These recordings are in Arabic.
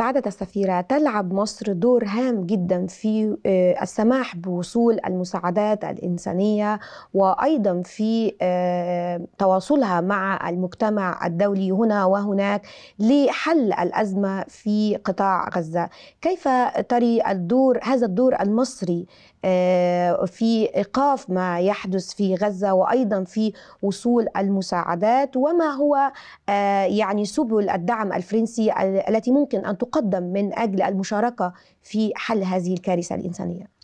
سعادة السفيرة تلعب مصر دور هام جدا في آه، السماح بوصول المساعدات الإنسانية وأيضا في آه، تواصلها مع المجتمع الدولي هنا وهناك لحل الأزمة في قطاع غزة كيف تري الدور هذا الدور المصري آه، في ايقاف ما يحدث في غزه وايضا في وصول المساعدات وما هو يعني سبل الدعم الفرنسي التي ممكن ان تقوم تقدم من أجل المشاركة في حل هذه الكارثة الإنسانية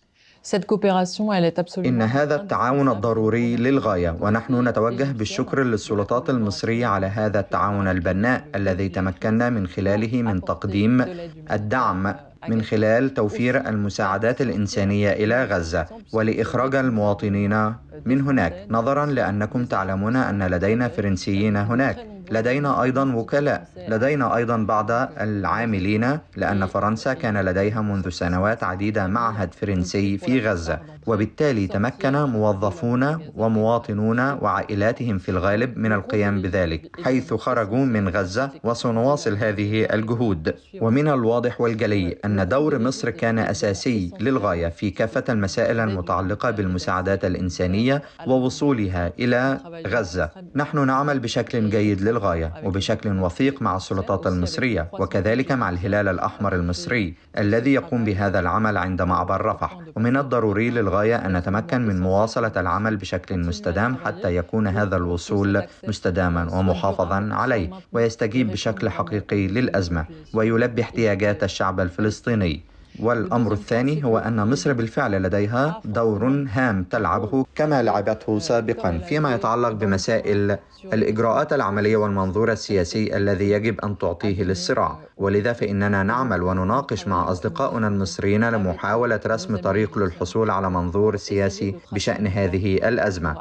إن هذا التعاون الضروري للغاية ونحن نتوجه بالشكر للسلطات المصرية على هذا التعاون البناء الذي تمكنا من خلاله من تقديم الدعم من خلال توفير المساعدات الإنسانية إلى غزة ولإخراج المواطنين من هناك نظرا لأنكم تعلمون أن لدينا فرنسيين هناك لدينا أيضا وكلاء لدينا أيضا بعض العاملين لأن فرنسا كان لديها منذ سنوات عديدة معهد فرنسي في غزة وبالتالي تمكن موظفون ومواطنون وعائلاتهم في الغالب من القيام بذلك حيث خرجوا من غزة وسنواصل هذه الجهود ومن الواضح والجلي أن دور مصر كان أساسي للغاية في كافة المسائل المتعلقة بالمساعدات الإنسانية ووصولها إلى غزة نحن نعمل بشكل جيد للغاية للغاية وبشكل وثيق مع السلطات المصرية وكذلك مع الهلال الأحمر المصري الذي يقوم بهذا العمل عند معبر رفح ومن الضروري للغاية أن نتمكن من مواصلة العمل بشكل مستدام حتى يكون هذا الوصول مستداما ومحافظا عليه ويستجيب بشكل حقيقي للأزمة ويلبي احتياجات الشعب الفلسطيني والأمر الثاني هو أن مصر بالفعل لديها دور هام تلعبه كما لعبته سابقا فيما يتعلق بمسائل الإجراءات العملية والمنظور السياسي الذي يجب أن تعطيه للصراع ولذا فإننا نعمل ونناقش مع أصدقائنا المصريين لمحاولة رسم طريق للحصول على منظور سياسي بشأن هذه الأزمة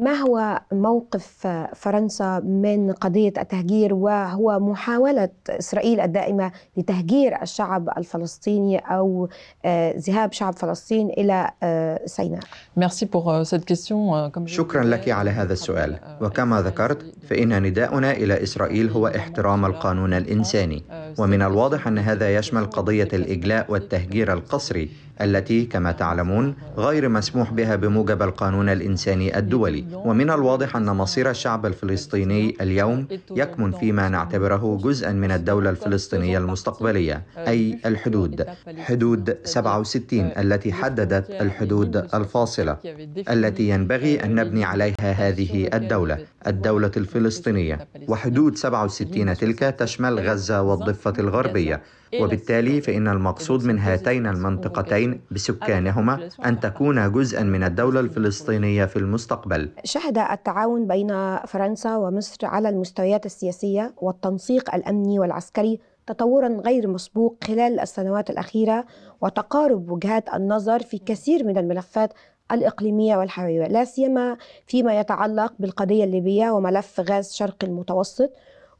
ما هو موقف فرنسا من قضية التهجير وهو محاولة إسرائيل الدائمة لتهجير الشعب الفلسطيني أو آه، ذهاب شعب فلسطين إلى آه، سيناء euh, euh, شكرا لك على هذا السؤال euh, وكما ذكرت فإن نداؤنا إلى إسرائيل هو احترام القانون الإنساني ومن الواضح أن هذا يشمل قضية الإجلاء والتهجير القسري التي كما تعلمون غير مسموح بها بموجب القانون الإنساني الدولي ومن الواضح أن مصير الشعب الفلسطيني اليوم يكمن فيما نعتبره جزءا من الدولة الفلسطينية المستقبلية أي الحدود حدود 67 التي حددت الحدود الفاصلة التي ينبغي أن نبني عليها هذه الدولة الدولة الفلسطينية وحدود 67 تلك تشمل غزة والضفة الضفة الغربية وبالتالي فإن المقصود من هاتين المنطقتين بسكانهما أن تكون جزءا من الدولة الفلسطينية في المستقبل شهد التعاون بين فرنسا ومصر على المستويات السياسية والتنسيق الأمني والعسكري تطورا غير مسبوق خلال السنوات الأخيرة وتقارب وجهات النظر في كثير من الملفات الإقليمية والحيوية لا سيما فيما يتعلق بالقضية الليبية وملف غاز شرق المتوسط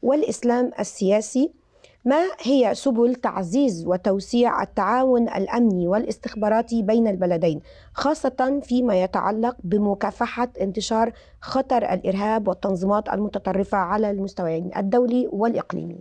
والإسلام السياسي ما هي سبل تعزيز وتوسيع التعاون الامني والاستخباراتي بين البلدين خاصه فيما يتعلق بمكافحه انتشار خطر الارهاب والتنظيمات المتطرفه على المستويين الدولي والاقليمي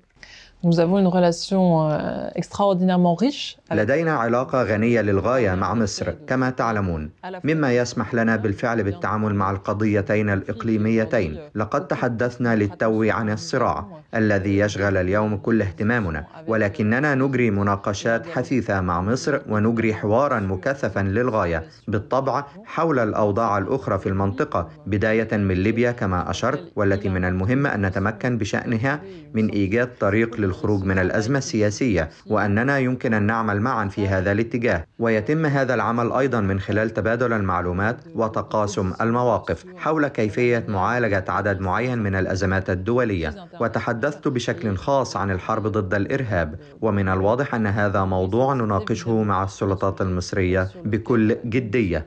Nous avons une relation euh, extraordinairement riche. لدينا علاقة غنية للغاية مع مصر كما تعلمون، مما يسمح لنا بالفعل بالتعامل مع القضيتين الإقليميتين. لقد تحدثنا للتو عن الصراع الذي يشغل اليوم كل اهتمامنا، ولكننا نجري مناقشات حثيثة مع مصر ونجري حوارا مكثفا للغاية بالطبع حول الأوضاع الأخرى في المنطقة بداية من ليبيا كما أشرت والتي من المهم أن نتمكن بشأنها من إيجاد طريق لل للخروج من الأزمة السياسية وأننا يمكن أن نعمل معا في هذا الاتجاه ويتم هذا العمل أيضا من خلال تبادل المعلومات وتقاسم المواقف حول كيفية معالجة عدد معين من الأزمات الدولية وتحدثت بشكل خاص عن الحرب ضد الإرهاب ومن الواضح أن هذا موضوع نناقشه مع السلطات المصرية بكل جدية